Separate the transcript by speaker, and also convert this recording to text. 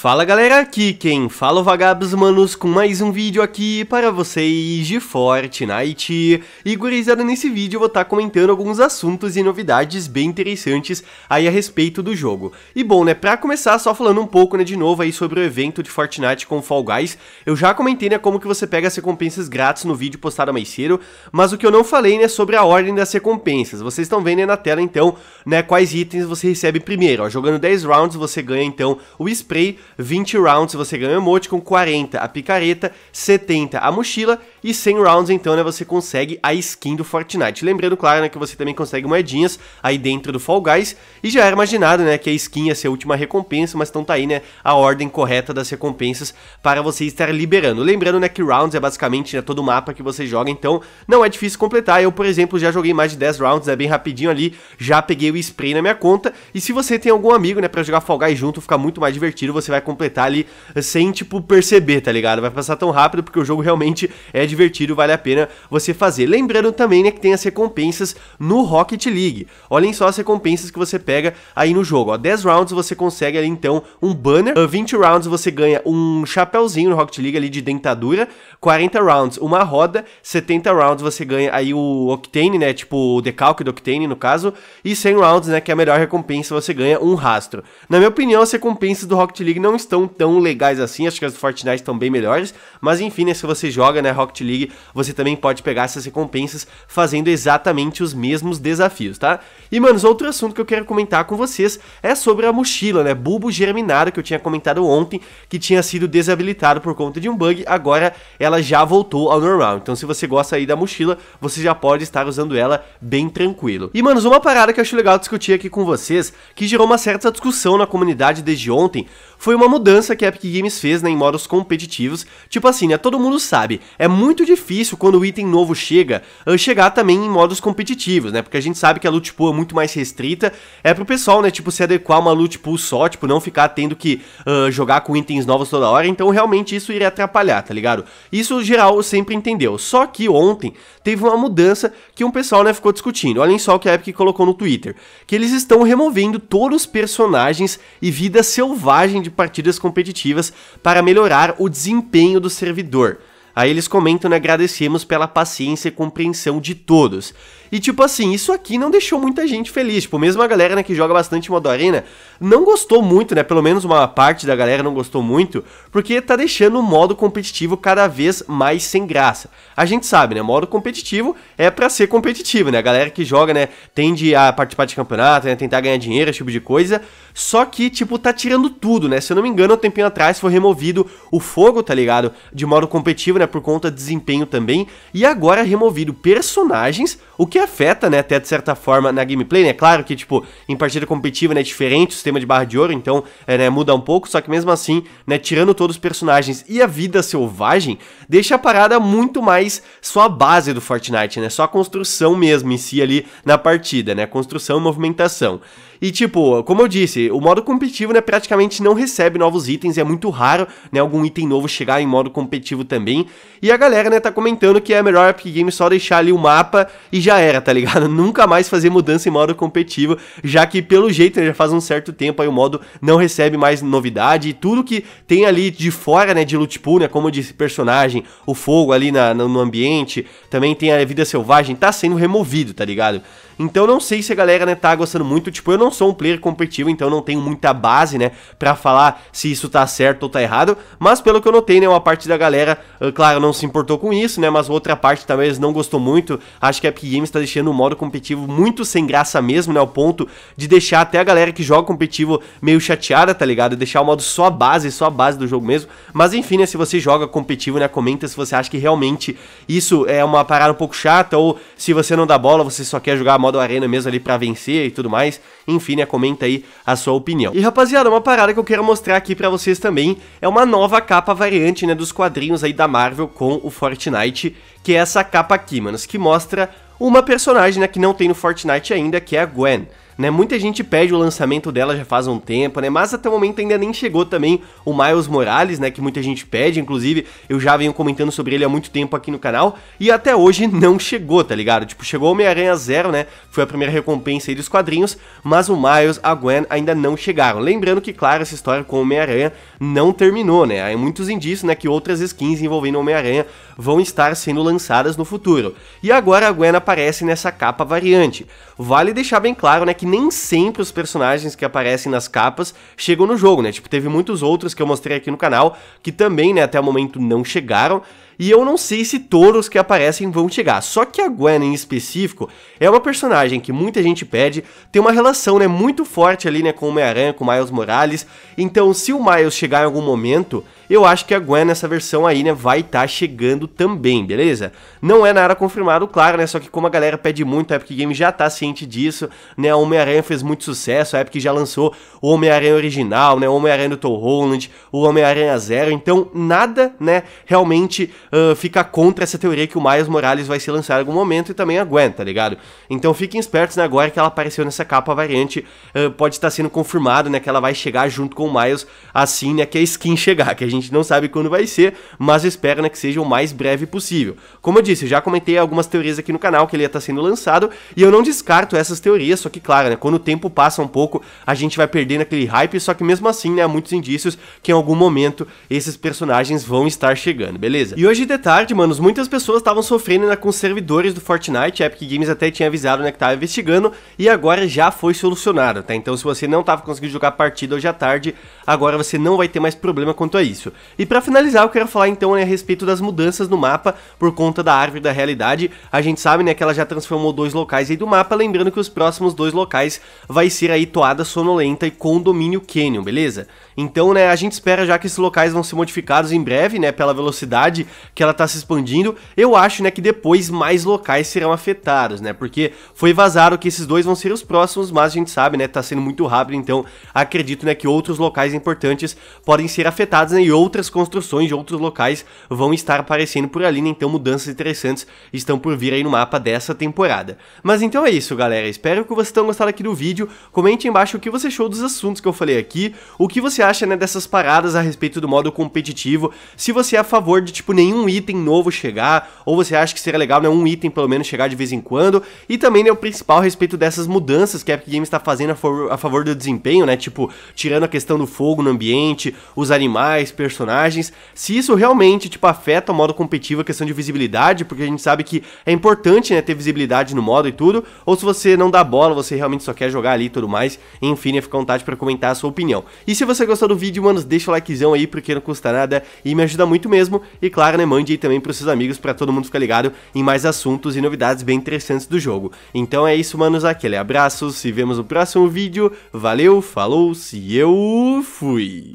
Speaker 1: Fala galera, aqui quem fala é o Vagabos Manos com mais um vídeo aqui para vocês de Fortnite. E gurizada, nesse vídeo eu vou estar tá comentando alguns assuntos e novidades bem interessantes aí a respeito do jogo. E bom, né, pra começar só falando um pouco, né, de novo aí sobre o evento de Fortnite com Fall Guys. Eu já comentei, né, como que você pega as recompensas grátis no vídeo postado mais cedo, mas o que eu não falei, né, sobre a ordem das recompensas. Vocês estão vendo aí na tela, então, né, quais itens você recebe primeiro, ó. Jogando 10 rounds você ganha, então, o spray 20 rounds você ganha o emote, com 40 a picareta, 70 a mochila e 100 rounds, então, né, você consegue a skin do Fortnite. Lembrando, claro, né, que você também consegue moedinhas aí dentro do Fall Guys. E já era imaginado, né, que a skin ia ser a última recompensa, mas então tá aí, né, a ordem correta das recompensas para você estar liberando. Lembrando, né, que rounds é basicamente né, todo o mapa que você joga, então não é difícil completar. Eu, por exemplo, já joguei mais de 10 rounds, é né, bem rapidinho ali, já peguei o spray na minha conta. E se você tem algum amigo, né, pra jogar Fall Guys junto, fica muito mais divertido, você vai completar ali sem, tipo, perceber, tá ligado? Vai passar tão rápido, porque o jogo realmente é divertido, vale a pena você fazer. Lembrando também né, que tem as recompensas no Rocket League. Olhem só as recompensas que você pega aí no jogo. Ó. 10 rounds você consegue ali então um banner, 20 ah, rounds você ganha um chapéuzinho no Rocket League ali de dentadura, 40 rounds uma roda, 70 rounds você ganha aí o Octane, né, tipo o decalque do Octane no caso, e 100 rounds, né, que é a melhor recompensa, você ganha um rastro. Na minha opinião, as recompensas do Rocket League não estão tão legais assim, acho que as do Fortnite estão bem melhores, mas enfim, né, se você joga, né, Rocket League, você também pode pegar essas recompensas fazendo exatamente os mesmos desafios, tá? E, manos, outro assunto que eu quero comentar com vocês é sobre a mochila, né? Bulbo germinado, que eu tinha comentado ontem, que tinha sido desabilitado por conta de um bug, agora ela já voltou ao normal. Então, se você gosta aí da mochila, você já pode estar usando ela bem tranquilo. E, manos, uma parada que eu acho legal discutir aqui com vocês, que gerou uma certa discussão na comunidade desde ontem, foi uma mudança que a Epic Games fez né, em modos competitivos. Tipo assim, né? Todo mundo sabe, é muito muito difícil quando o item novo chega, ah, chegar também em modos competitivos, né? Porque a gente sabe que a loot pool é muito mais restrita, é pro pessoal, né, tipo, se adequar a uma loot pool só, tipo, não ficar tendo que uh, jogar com itens novos toda hora, então realmente isso iria atrapalhar, tá ligado? Isso geral sempre entendeu, só que ontem teve uma mudança que um pessoal, né, ficou discutindo, olhem só o que a Epic colocou no Twitter, que eles estão removendo todos os personagens e vida selvagem de partidas competitivas para melhorar o desempenho do servidor. Aí eles comentam, né, agradecemos pela paciência e compreensão de todos. E tipo assim, isso aqui não deixou muita gente feliz. Tipo, mesmo a galera né, que joga bastante modo arena não gostou muito, né? Pelo menos uma parte da galera não gostou muito, porque tá deixando o modo competitivo cada vez mais sem graça. A gente sabe, né? Modo competitivo é para ser competitivo, né? A galera que joga, né, tende a participar de campeonato, né, tentar ganhar dinheiro, esse tipo de coisa. Só que, tipo, tá tirando tudo, né? Se eu não me engano, há um tempinho atrás foi removido o fogo, tá ligado? De modo competitivo, né? Por conta de desempenho também. E agora é removido personagens, o que afeta, né? Até de certa forma na gameplay, né? Claro que, tipo, em partida competitiva, né? É diferente o sistema de barra de ouro, então, é, né? Muda um pouco. Só que mesmo assim, né? Tirando todos os personagens e a vida selvagem, deixa a parada muito mais só a base do Fortnite, né? Só a construção mesmo em si ali na partida, né? Construção e movimentação. E tipo, como eu disse, o modo competitivo né, praticamente não recebe novos itens, é muito raro né, algum item novo chegar em modo competitivo também. E a galera né, tá comentando que é melhor a Epic Games só deixar ali o mapa e já era, tá ligado? Nunca mais fazer mudança em modo competitivo, já que pelo jeito né, já faz um certo tempo aí o modo não recebe mais novidade e tudo que tem ali de fora né, de loot pool, né, como eu disse, personagem, o fogo ali na, no ambiente, também tem a vida selvagem, tá sendo removido, tá ligado? Então não sei se a galera, né, tá gostando muito. Tipo, eu não sou um player competitivo, então não tenho muita base, né, pra falar se isso tá certo ou tá errado. Mas pelo que eu notei, né, uma parte da galera, ah, claro, não se importou com isso, né, mas outra parte talvez não gostou muito. Acho que a Epic Games tá deixando o modo competitivo muito sem graça mesmo, né, o ponto de deixar até a galera que joga competitivo meio chateada, tá ligado? Deixar o modo só a base, só a base do jogo mesmo. Mas enfim, né, se você joga competitivo, né, comenta se você acha que realmente isso é uma parada um pouco chata ou se você não dá bola, você só quer jogar modo modo arena mesmo ali para vencer e tudo mais. Enfim, né, comenta aí a sua opinião. E rapaziada, uma parada que eu quero mostrar aqui para vocês também é uma nova capa variante, né, dos quadrinhos aí da Marvel com o Fortnite, que é essa capa aqui, manos, que mostra uma personagem, né, que não tem no Fortnite ainda, que é a Gwen né? Muita gente pede o lançamento dela já faz um tempo, né? Mas até o momento ainda nem chegou também o Miles Morales, né? Que muita gente pede, inclusive eu já venho comentando sobre ele há muito tempo aqui no canal e até hoje não chegou, tá ligado? Tipo, chegou Homem-Aranha Zero, né? Foi a primeira recompensa aí dos quadrinhos, mas o Miles, a Gwen ainda não chegaram. Lembrando que, claro, essa história com Homem-Aranha não terminou, né? Há muitos indícios, né, que outras skins envolvendo Homem-Aranha vão estar sendo lançadas no futuro. E agora a Gwen aparece nessa capa variante. Vale deixar bem claro, né, que nem sempre os personagens que aparecem nas capas chegam no jogo, né? Tipo, teve muitos outros que eu mostrei aqui no canal que também, né, até o momento não chegaram e eu não sei se todos que aparecem vão chegar. Só que a Gwen em específico é uma personagem que muita gente pede, tem uma relação né, muito forte ali né, com o Homem-Aranha, com o Miles Morales. Então, se o Miles chegar em algum momento, eu acho que a Gwen nessa versão aí né, vai estar tá chegando também, beleza? Não é nada confirmado, claro, né? Só que como a galera pede muito, a Epic Games já tá ciente disso, né? A Homem-Aranha fez muito sucesso, a Epic já lançou o Homem-Aranha original, né? O Homem-Aranha do Tom Holland, o Homem-Aranha Zero. Então, nada, né, realmente ah, fica contra essa teoria que o Miles Morales vai se lançar em algum momento e também aguenta, tá ligado? Então fiquem espertos né, agora que ela apareceu nessa capa variante, uh, pode estar sendo confirmado, né, que ela vai chegar junto com o Miles assim, né, que a skin chegar, que a gente não sabe quando vai ser, mas espero, né, que seja o mais breve possível. Como eu disse, eu já comentei algumas teorias aqui no canal que ele ia estar sendo lançado e eu não descarto essas teorias, só que claro, né, quando o tempo passa um pouco, a gente vai perdendo aquele hype, só que mesmo assim, né, há muitos indícios que em algum momento esses personagens vão estar chegando, beleza? E hoje Hoje de tarde, manos, muitas pessoas estavam sofrendo né, com servidores do Fortnite, a Epic Games até tinha avisado né, que estava investigando, e agora já foi solucionado, tá? Então se você não estava conseguindo jogar partida hoje à tarde, agora você não vai ter mais problema quanto a isso. E para finalizar, eu quero falar então né, a respeito das mudanças no mapa por conta da árvore da realidade. A gente sabe né, que ela já transformou dois locais aí do mapa, lembrando que os próximos dois locais vai ser aí Toada Sonolenta e Condomínio Canyon, beleza? Então, né, a gente espera já que esses locais vão ser modificados em breve, né, pela velocidade que ela está se expandindo. Eu acho, né, que depois mais locais serão afetados, né? Porque foi vazado que esses dois vão ser os próximos, mas a gente sabe, né, tá sendo muito rápido, então acredito, né, que outros locais importantes podem ser afetados, né, e outras construções de outros locais vão estar aparecendo por ali, né? Então mudanças interessantes estão por vir aí no mapa dessa temporada. Mas então é isso, galera. Espero que vocês tenham gostado aqui do vídeo. Comente embaixo o que você achou dos assuntos que eu falei aqui, o que você acha, né, dessas paradas a respeito do modo competitivo, se você é a favor de, tipo, nenhum um item novo chegar, ou você acha que seria legal né, um item pelo menos chegar de vez em quando, e também né, o principal a respeito dessas mudanças que a Epic Games está fazendo a favor, a favor do desempenho, né, tipo, tirando a questão do fogo no ambiente, os animais, personagens, se isso realmente, tipo, afeta o modo competitivo, a questão de visibilidade, porque a gente sabe que é importante, né, ter visibilidade no modo e tudo, ou se você não dá bola, você realmente só quer jogar ali e tudo mais, enfim, né, fica à vontade para comentar a sua opinião. E se você gostou do vídeo, mano, deixa o likezão aí, porque não custa nada e me ajuda muito mesmo, e claro, né, mande aí também para os seus amigos para todo mundo ficar ligado em mais assuntos e novidades bem interessantes do jogo. Então é isso, manos, aquele abraço, se vemos no próximo vídeo. Valeu, falou, se eu fui.